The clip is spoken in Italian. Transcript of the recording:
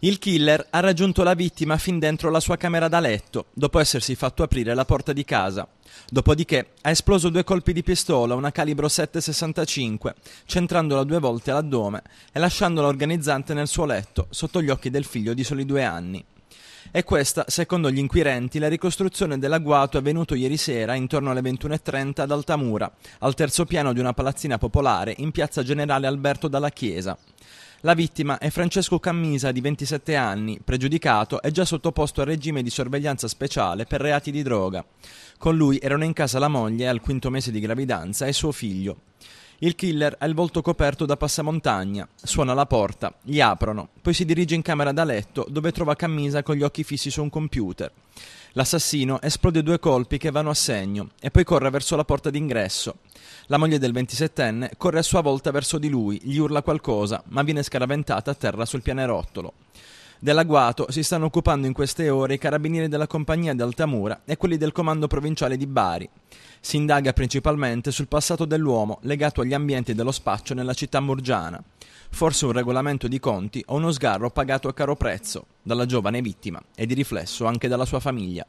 Il killer ha raggiunto la vittima fin dentro la sua camera da letto, dopo essersi fatto aprire la porta di casa. Dopodiché ha esploso due colpi di pistola, una calibro 7,65, centrandola due volte all'addome e lasciandola organizzante nel suo letto, sotto gli occhi del figlio di soli due anni. E questa, secondo gli inquirenti, la ricostruzione dell'agguato avvenuto ieri sera intorno alle 21.30 ad Altamura, al terzo piano di una palazzina popolare in piazza generale Alberto dalla Chiesa. La vittima è Francesco Cammisa di 27 anni, pregiudicato e già sottoposto al regime di sorveglianza speciale per reati di droga. Con lui erano in casa la moglie al quinto mese di gravidanza e suo figlio. Il killer ha il volto coperto da passamontagna, suona la porta, gli aprono, poi si dirige in camera da letto dove trova Camisa con gli occhi fissi su un computer. L'assassino esplode due colpi che vanno a segno e poi corre verso la porta d'ingresso. La moglie del 27enne corre a sua volta verso di lui, gli urla qualcosa, ma viene scaraventata a terra sul pianerottolo. Dell'agguato si stanno occupando in queste ore i carabinieri della compagnia di Altamura e quelli del comando provinciale di Bari. Si indaga principalmente sul passato dell'uomo legato agli ambienti dello spaccio nella città murgiana. Forse un regolamento di conti o uno sgarro pagato a caro prezzo dalla giovane vittima e di riflesso anche dalla sua famiglia.